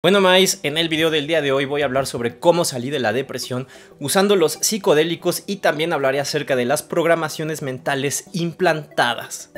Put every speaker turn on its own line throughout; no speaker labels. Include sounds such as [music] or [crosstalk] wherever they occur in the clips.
Bueno, maíz. en el video del día de hoy voy a hablar sobre cómo salir de la depresión usando los psicodélicos y también hablaré acerca de las programaciones mentales implantadas.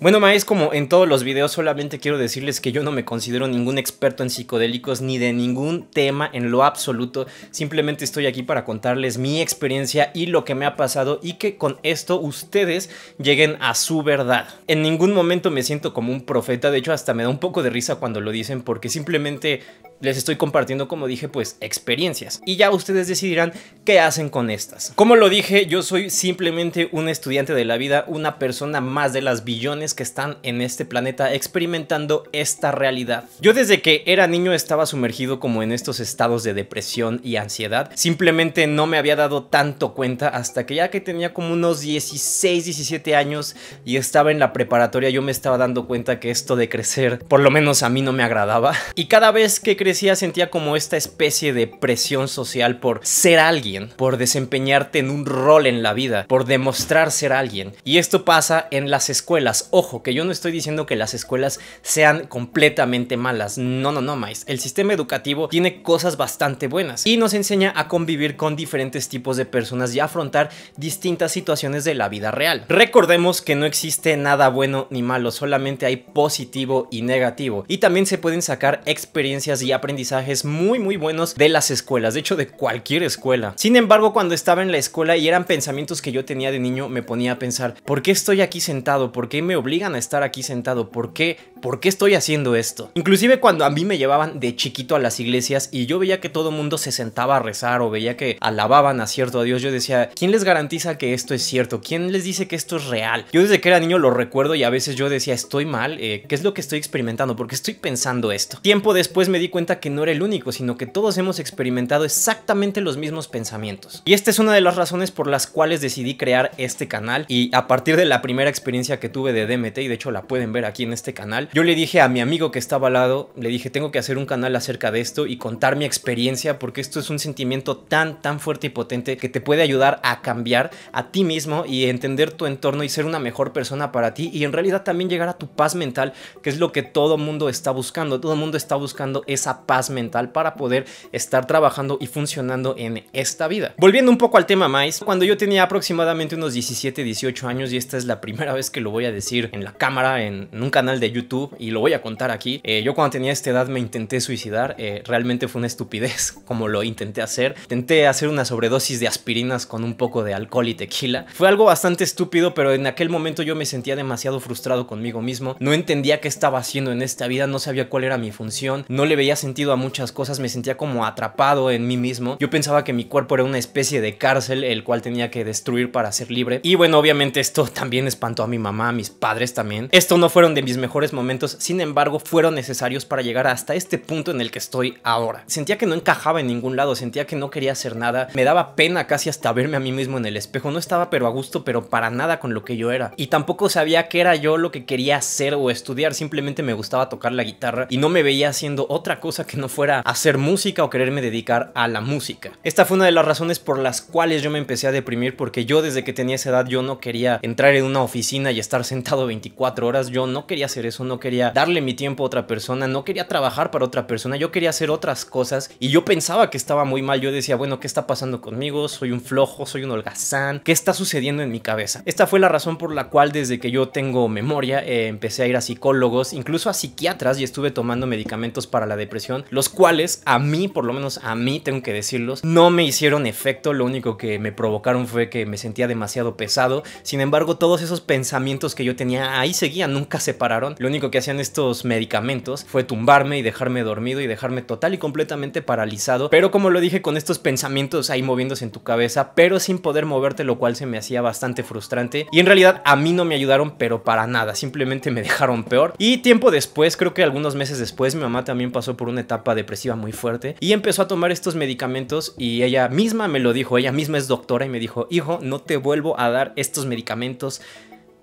Bueno, Maes, como en todos los videos, solamente quiero decirles que yo no me considero ningún experto en psicodélicos ni de ningún tema en lo absoluto. Simplemente estoy aquí para contarles mi experiencia y lo que me ha pasado y que con esto ustedes lleguen a su verdad. En ningún momento me siento como un profeta, de hecho hasta me da un poco de risa cuando lo dicen porque simplemente les estoy compartiendo, como dije, pues experiencias. Y ya ustedes decidirán qué hacen con estas. Como lo dije, yo soy simplemente un estudiante de la vida, una persona más de las billones que están en este planeta experimentando esta realidad. Yo desde que era niño estaba sumergido como en estos estados de depresión y ansiedad. Simplemente no me había dado tanto cuenta hasta que ya que tenía como unos 16, 17 años y estaba en la preparatoria, yo me estaba dando cuenta que esto de crecer, por lo menos a mí no me agradaba. Y cada vez que crecí, decía sentía como esta especie de presión social por ser alguien, por desempeñarte en un rol en la vida, por demostrar ser alguien. Y esto pasa en las escuelas. Ojo, que yo no estoy diciendo que las escuelas sean completamente malas. No, no, no, Mais. El sistema educativo tiene cosas bastante buenas y nos enseña a convivir con diferentes tipos de personas y afrontar distintas situaciones de la vida real. Recordemos que no existe nada bueno ni malo, solamente hay positivo y negativo. Y también se pueden sacar experiencias y aprendizajes muy muy buenos de las escuelas, de hecho de cualquier escuela. Sin embargo, cuando estaba en la escuela y eran pensamientos que yo tenía de niño, me ponía a pensar, ¿por qué estoy aquí sentado? ¿Por qué me obligan a estar aquí sentado? ¿Por qué? ¿Por qué estoy haciendo esto? Inclusive cuando a mí me llevaban de chiquito a las iglesias y yo veía que todo mundo se sentaba a rezar o veía que alababan a cierto a Dios, yo decía, ¿quién les garantiza que esto es cierto? ¿Quién les dice que esto es real? Yo desde que era niño lo recuerdo y a veces yo decía, estoy mal, eh, ¿qué es lo que estoy experimentando? ¿Por qué estoy pensando esto? Tiempo después me di cuenta que no era el único, sino que todos hemos experimentado exactamente los mismos pensamientos. Y esta es una de las razones por las cuales decidí crear este canal y a partir de la primera experiencia que tuve de DMT, y de hecho la pueden ver aquí en este canal, yo le dije a mi amigo que estaba al lado, le dije tengo que hacer un canal acerca de esto y contar mi experiencia porque esto es un sentimiento tan, tan fuerte y potente que te puede ayudar a cambiar a ti mismo y entender tu entorno y ser una mejor persona para ti y en realidad también llegar a tu paz mental, que es lo que todo mundo está buscando. Todo mundo está buscando esa paz mental para poder estar trabajando y funcionando en esta vida. Volviendo un poco al tema más, cuando yo tenía aproximadamente unos 17, 18 años y esta es la primera vez que lo voy a decir en la cámara, en, un canal de YouTube y lo voy a contar aquí, eh, yo cuando tenía esta edad me intenté suicidar, eh, realmente fue una estupidez [laughs] como lo intenté hacer, intenté hacer una sobredosis de aspirinas con un poco de alcohol y tequila, fue algo bastante estúpido, pero en aquel momento yo me sentía demasiado frustrado conmigo mismo, no entendía qué estaba haciendo en esta vida, no sabía cuál era mi función, no le veía sentido a muchas cosas, me sentía como atrapado en mí mismo. Yo pensaba que mi cuerpo era una especie de cárcel, el cual tenía que destruir para ser libre. Y bueno, obviamente esto [laughs] también espantó a mi mamá, a mis padres también. Esto no fueron de mis mejores momentos, sin embargo, fueron necesarios para llegar hasta este punto en el que estoy ahora. Sentía que no encajaba en ningún lado, sentía que no quería hacer nada, me daba pena casi hasta verme a mí mismo en el espejo, no estaba pero a gusto, pero para nada con lo que yo era. Y tampoco sabía qué era yo lo que quería hacer o estudiar, simplemente me gustaba tocar la guitarra y no me veía haciendo otra cosa que no fuera hacer música o quererme dedicar a la música. Esta fue una de las razones por las cuales yo me empecé a deprimir porque yo desde que tenía esa edad yo no quería entrar en una oficina y estar sentado 24 horas, yo no quería hacer eso, no quería darle mi tiempo a otra persona, no quería trabajar para otra persona, yo quería hacer otras cosas y yo pensaba que estaba muy mal, yo decía, bueno, ¿qué está pasando conmigo? Soy un flojo, soy un holgazán, ¿qué está sucediendo en mi cabeza? Esta fue la razón por la cual desde que yo tengo memoria eh, empecé a ir a psicólogos, incluso a psiquiatras y estuve tomando medicamentos para la depresión los cuales a mí, por lo menos a mí tengo que decirlos, no me hicieron efecto, lo único que me provocaron fue que me sentía demasiado pesado, sin embargo todos esos pensamientos que yo tenía ahí seguían, nunca se pararon, lo único que hacían estos medicamentos fue tumbarme y dejarme dormido y dejarme total y completamente paralizado, pero como lo dije con estos pensamientos ahí moviéndose en tu cabeza, pero sin poder moverte, lo cual se me hacía bastante frustrante y en realidad a mí no me ayudaron, pero para nada, simplemente me dejaron peor y tiempo después, creo que algunos meses después, mi mamá también pasó por una etapa depresiva muy fuerte y empezó a tomar estos medicamentos y ella misma me lo dijo, ella misma es doctora y me dijo, hijo, no te vuelvo a dar estos medicamentos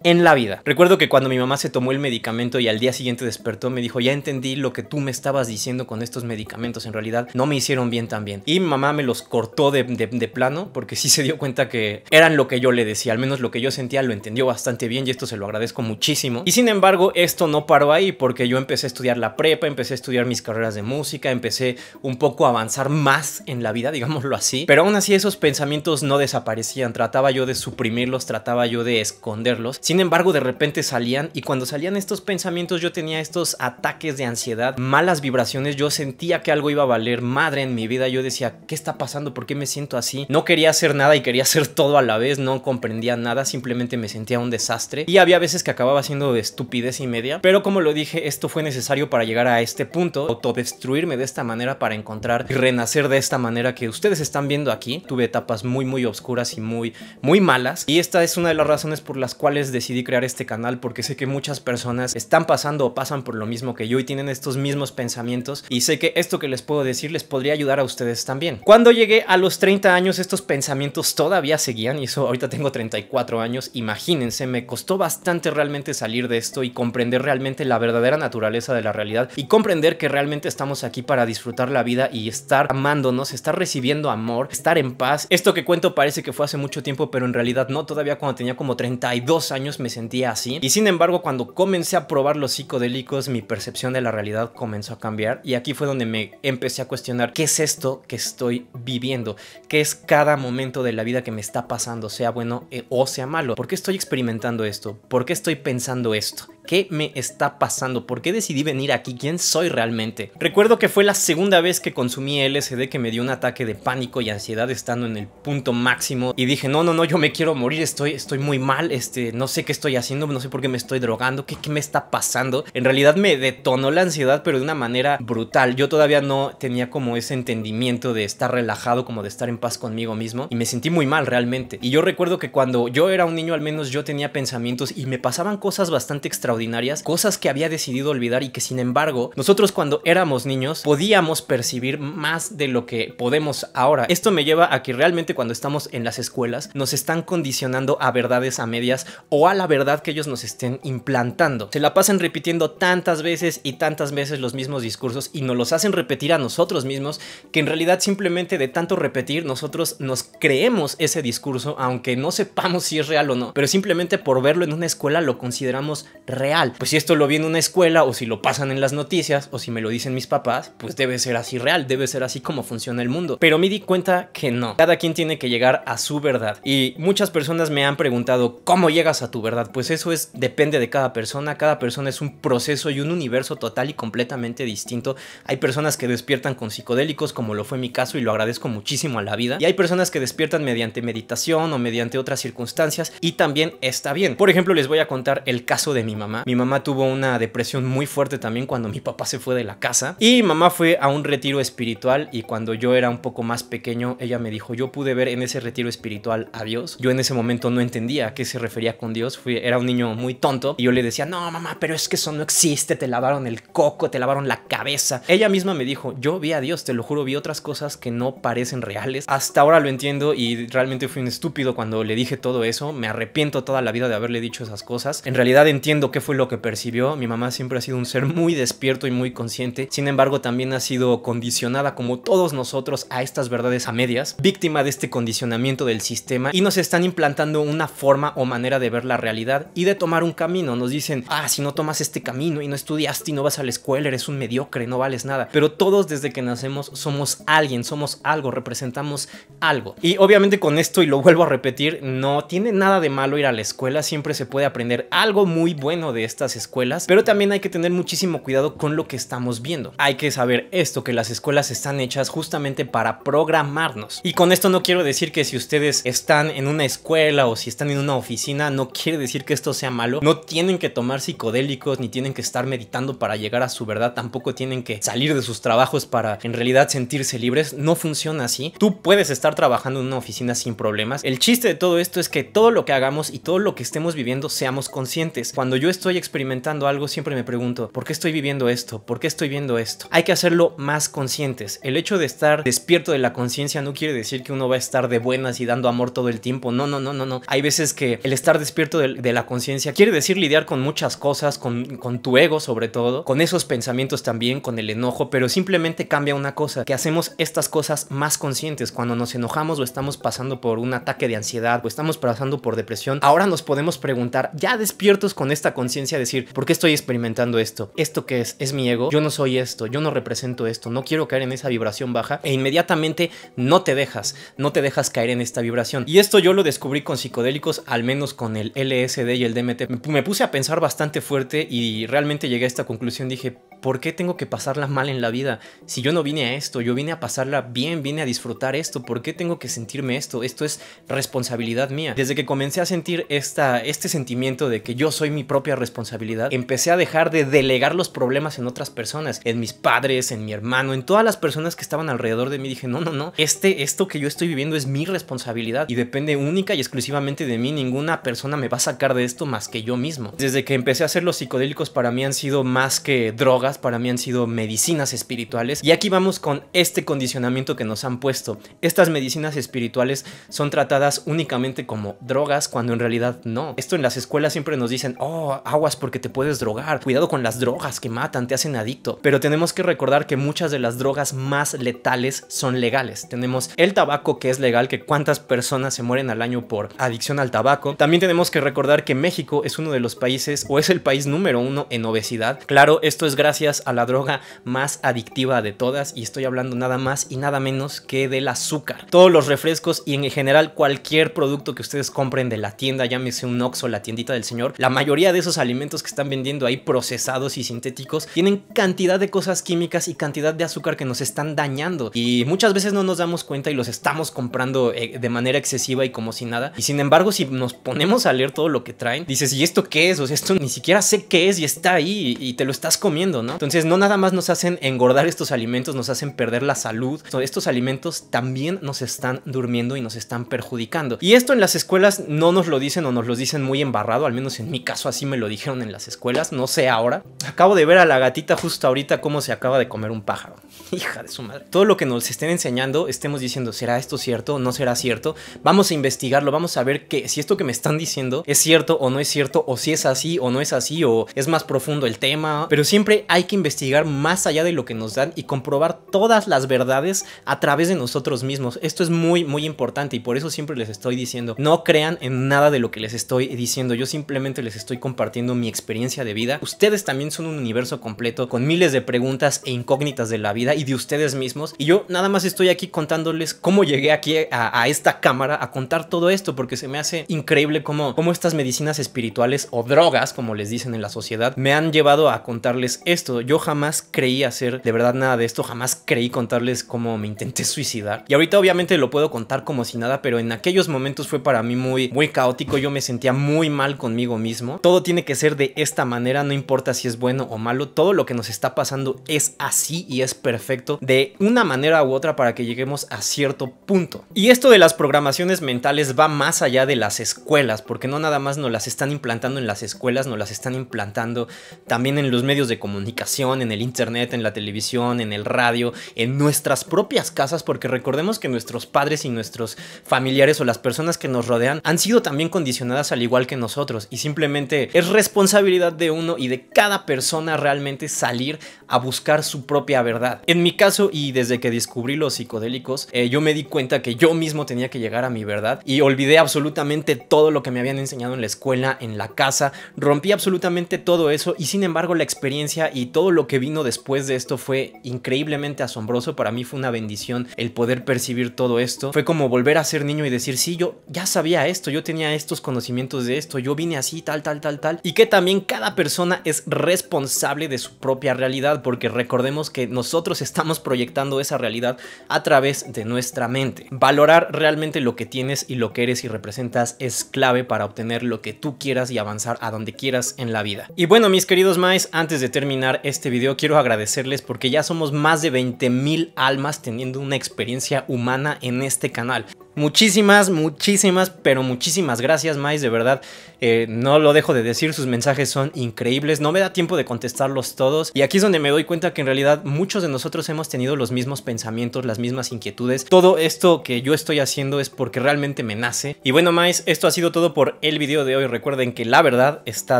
en la vida. Recuerdo que cuando mi mamá se tomó el medicamento y al día siguiente despertó, me dijo, ya entendí lo que tú me estabas diciendo con estos medicamentos, en realidad no me hicieron bien también. Y mi mamá me los cortó de, de, plano porque sí se dio cuenta que eran lo que yo le decía, al menos lo que yo sentía lo entendió bastante bien y esto se lo agradezco muchísimo. Y sin embargo, esto no paró ahí porque yo empecé a estudiar la prepa, empecé a estudiar mis carreras de música, empecé un poco a avanzar más en la vida, [laughs] digámoslo así, pero aún así esos pensamientos no desaparecían, trataba yo de suprimirlos, trataba yo de esconderlos, sin embargo, de repente salían y cuando salían estos pensamientos yo tenía estos ataques de ansiedad, malas vibraciones, yo sentía que algo iba a valer madre en mi vida, yo decía, ¿qué está pasando? ¿Por qué me siento así? No quería hacer nada y quería hacer todo a la vez, no comprendía nada, simplemente me sentía un desastre y había veces que acababa siendo de estupidez y media, pero como lo dije, esto fue necesario para llegar a este punto, autodestruirme de esta manera para encontrar y renacer de esta manera que ustedes están viendo aquí. Tuve etapas muy muy oscuras y muy muy malas y esta es una de las razones por las cuales decidí crear este canal porque sé que muchas personas están pasando o pasan por lo mismo que yo y tienen estos mismos pensamientos y sé que esto que les puedo decir les podría ayudar a ustedes también. Cuando llegué a los 30 años estos pensamientos todavía seguían y eso ahorita tengo 34 años, imagínense, me costó bastante realmente salir de esto y comprender realmente la verdadera naturaleza de la realidad y comprender que realmente estamos aquí para disfrutar la vida y estar amándonos, estar recibiendo amor, estar en paz. Esto que cuento parece que fue hace mucho tiempo, pero en realidad no, todavía cuando tenía como 32 años me sentía así y sin embargo cuando comencé a probar los psicodélicos mi percepción de la realidad comenzó a cambiar y aquí fue donde me empecé a cuestionar qué es esto que estoy viviendo, qué es cada momento de la vida que me está pasando, sea bueno eh, o sea malo, por qué estoy experimentando esto, por qué estoy pensando esto. ¿Qué me está pasando? ¿Por qué decidí venir aquí? ¿Quién soy realmente? Recuerdo que fue la segunda vez que consumí LSD que me dio un ataque de pánico y ansiedad estando en el punto máximo y dije, no, no, no, yo me quiero morir, estoy, estoy muy mal, este, no sé qué estoy haciendo, no sé por qué me estoy drogando, qué, qué me está pasando. En realidad me detonó la ansiedad, pero de una manera brutal. Yo todavía no tenía como ese entendimiento de estar relajado, como de estar en paz conmigo mismo y me sentí muy mal realmente. Y yo recuerdo que cuando yo era un niño al menos yo tenía pensamientos y me pasaban cosas bastante extraordinarias cosas que había decidido olvidar y que sin embargo nosotros cuando éramos niños podíamos percibir más de lo que podemos ahora. Esto me lleva a que realmente cuando estamos en las escuelas nos están condicionando a verdades a medias o a la verdad que ellos nos estén implantando. Se la pasan repitiendo tantas veces y tantas veces los mismos discursos y nos los hacen repetir a nosotros mismos que en realidad simplemente de tanto repetir nosotros nos creemos ese discurso aunque no sepamos si es real o no, pero simplemente por verlo en una escuela lo consideramos real pues si esto lo vi en una escuela o si lo pasan en las noticias o si me lo dicen mis papás, pues debe ser así real, debe ser así como funciona el mundo. Pero me di cuenta que no. Cada quien tiene que llegar a su verdad. Y muchas personas me han preguntado, ¿cómo llegas a tu verdad? Pues eso es depende de cada persona. Cada persona es un proceso y un universo total y completamente distinto. Hay personas que despiertan con psicodélicos, como lo fue mi caso y lo agradezco muchísimo a la vida. Y hay personas que despiertan mediante meditación o mediante otras circunstancias y también está bien. Por ejemplo, les voy a contar el caso de mi mamá. Mi mamá tuvo una depresión muy fuerte también cuando mi papá se fue de la casa. Y mamá fue a un retiro espiritual y cuando yo era un poco más pequeño, ella me dijo, yo pude ver en ese retiro espiritual a Dios. Yo en ese momento no entendía a qué se refería con Dios. era un niño muy tonto y yo le decía, no, mamá, pero es que eso no existe. Te lavaron el coco, te lavaron la cabeza. Ella misma me dijo, yo vi a Dios, te lo juro, vi otras cosas que no parecen reales. Hasta ahora lo entiendo y realmente fui un estúpido cuando le dije todo eso. Me arrepiento toda la vida de haberle dicho esas cosas. En realidad entiendo que fue lo que percibió. Mi mamá siempre ha sido un ser muy despierto y muy consciente. Sin embargo, también ha sido condicionada como todos nosotros a estas verdades a medias, víctima de este condicionamiento del sistema y nos están implantando una forma o manera de ver la realidad y de tomar un camino. Nos dicen, ah, si no tomas este camino y no estudiaste y no vas a la escuela, eres un mediocre, no vales nada. Pero todos desde que nacemos somos alguien, somos algo, representamos algo. Y obviamente con esto, y lo vuelvo a repetir, no tiene nada de malo ir a la escuela, siempre se puede aprender algo muy bueno de estas escuelas, pero también hay que tener muchísimo cuidado con lo que estamos viendo. Hay que saber esto, que las escuelas están hechas justamente para programarnos. Y con esto no quiero decir que si ustedes están en una escuela o si están en una oficina, no quiere decir que esto sea malo. No tienen que tomar psicodélicos ni tienen que estar meditando para llegar a su verdad, tampoco tienen que salir de sus trabajos para en realidad sentirse libres. No funciona así. Tú puedes estar trabajando en una oficina sin problemas. El chiste de todo esto es que todo lo que hagamos y todo lo que estemos viviendo seamos conscientes. Cuando yo estoy experimentando algo, siempre me pregunto, ¿por qué estoy viviendo esto? ¿Por qué estoy viendo esto? Hay que hacerlo más conscientes. El hecho de estar despierto de la conciencia no quiere decir que uno va a estar de buenas y dando amor todo el tiempo. No, no, no, no, no. Hay veces que el estar despierto de, la conciencia quiere decir lidiar con muchas cosas, con, con tu ego sobre todo, con esos pensamientos también, con el enojo, pero simplemente cambia una cosa, que hacemos estas cosas más conscientes. Cuando nos enojamos o estamos pasando por un ataque de ansiedad o estamos pasando por depresión, ahora nos podemos preguntar, ya despiertos con esta conciencia, conciencia decir, ¿por qué estoy experimentando esto? ¿Esto qué es? ¿Es mi ego? Yo no soy esto, yo no represento esto, no quiero caer en esa vibración baja e inmediatamente no te dejas, no te dejas caer en esta vibración. Y esto yo lo descubrí con psicodélicos, al menos con el LSD y el DMT. Me puse a pensar bastante fuerte y realmente llegué a esta conclusión, dije, ¿Por qué tengo que pasarla mal en la vida? Si yo no vine a esto, yo vine a pasarla bien, vine a disfrutar esto, ¿por qué tengo que sentirme esto? Esto es responsabilidad mía. Desde que comencé a sentir esta, este sentimiento de que yo soy mi propia responsabilidad, empecé a dejar de delegar los problemas en otras personas, en mis padres, en mi hermano, en todas las personas que estaban alrededor de mí. Dije, no, no, no, este, esto que yo estoy viviendo es mi responsabilidad y depende única y exclusivamente de mí. Ninguna persona me va a sacar de esto más que yo mismo. Desde que empecé a hacer los psicodélicos para mí han sido más que drogas para mí han sido medicinas espirituales. Y aquí vamos con este condicionamiento que nos han puesto. Estas medicinas espirituales son tratadas únicamente como drogas cuando en realidad no. Esto en las escuelas siempre nos dicen, oh, aguas porque te puedes drogar, cuidado con las drogas que matan, te hacen adicto. Pero tenemos que recordar que muchas de las drogas más letales son legales. Tenemos el tabaco que es legal, que cuántas personas se mueren al año por adicción al tabaco. También tenemos que recordar que México es uno de los países o es el país número uno en obesidad. Claro, esto es gracias a la droga más adictiva de todas y estoy hablando nada más y nada menos que del azúcar. Todos los refrescos y en general cualquier producto que ustedes compren de la tienda, llámese un o la tiendita del señor, la mayoría de esos alimentos que están vendiendo ahí procesados y sintéticos tienen cantidad de cosas químicas y cantidad de azúcar que nos están dañando y muchas veces no nos damos cuenta y los estamos comprando eh, de manera excesiva y como si nada. Y sin embargo, si nos ponemos a leer todo lo que traen, dices, ¿y esto qué es? O sea, esto ni siquiera sé qué es y está ahí y te lo estás comiendo, entonces no nada más nos hacen engordar estos alimentos, nos hacen perder la salud. Estos alimentos también nos están durmiendo y nos están perjudicando. Y esto en las escuelas no nos lo dicen o nos lo dicen muy embarrado, al menos en mi caso así me lo dijeron en las escuelas, no sé ahora. Acabo de ver a la gatita justo ahorita cómo se acaba de comer un pájaro. [laughs] Hija de su madre. Todo lo que nos estén enseñando, estemos diciendo, ¿será esto cierto? o ¿No será cierto? Vamos a investigarlo, vamos a ver que si esto que me están diciendo es cierto o no es cierto, o si es así o no es así, o es más profundo el tema. Pero siempre hay hay que investigar más allá de lo que nos dan y comprobar todas las verdades a través de nosotros mismos. Esto es muy, muy importante y por eso siempre les estoy diciendo, no crean en nada de lo que les estoy diciendo. Yo simplemente les estoy compartiendo mi experiencia de vida. Ustedes también son un universo completo con miles de preguntas e incógnitas de la vida y de ustedes mismos. Y yo nada más estoy aquí contándoles cómo llegué aquí a, esta cámara a contar todo esto porque se me hace increíble cómo, cómo estas medicinas espirituales o drogas, como les dicen en la sociedad, me han llevado a contarles esto yo jamás creí hacer de verdad nada de esto, jamás creí contarles cómo me intenté suicidar. Y ahorita obviamente lo puedo contar como si nada, pero en aquellos momentos fue para mí muy, muy caótico, yo me sentía muy mal conmigo mismo. Todo tiene que ser de esta manera, no importa si es bueno o malo, todo lo que nos está pasando es así y es perfecto de una manera u otra para que lleguemos a cierto punto. Y esto de las programaciones mentales va más allá de las escuelas, porque no nada más nos las están implantando en las escuelas, nos las están implantando también en los medios de comunicación en el Internet, en la televisión, en el radio, en nuestras propias casas, porque recordemos que nuestros padres y nuestros familiares o las personas que nos rodean han sido también condicionadas al igual que nosotros y simplemente es responsabilidad de uno y de cada persona realmente salir a buscar su propia verdad. En mi caso y desde que descubrí los psicodélicos, eh, yo me di cuenta que yo mismo tenía que llegar a mi verdad y olvidé absolutamente todo lo que me habían enseñado en la escuela, en la casa, rompí absolutamente todo eso y sin embargo la experiencia y y todo lo que vino después de esto fue increíblemente asombroso. Para mí fue una bendición el poder percibir todo esto. Fue como volver a ser niño y decir, sí, yo ya sabía esto, yo tenía estos conocimientos de esto, yo vine así, tal, tal, tal, tal. Y que también cada persona es responsable de su propia realidad, porque recordemos que nosotros estamos proyectando esa realidad a través de nuestra mente. Valorar realmente lo que tienes y lo que eres y representas es clave para obtener lo que tú quieras y avanzar a donde quieras en la vida. Y bueno, mis queridos maes, antes de terminar, este video, quiero agradecerles porque ya somos más de 20 mil almas teniendo una experiencia humana en este canal. Muchísimas, muchísimas, pero muchísimas gracias, Mais, de verdad. Eh, no lo dejo de decir, sus mensajes son increíbles, no me da tiempo de contestarlos todos. Y aquí es donde me doy cuenta que en realidad muchos de nosotros hemos tenido los mismos pensamientos, las mismas inquietudes. Todo esto que yo estoy haciendo es porque realmente me nace. Y bueno, Mais, esto ha sido todo por el video de hoy. Recuerden que la verdad está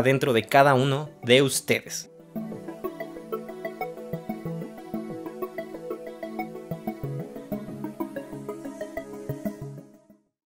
dentro de cada uno de ustedes.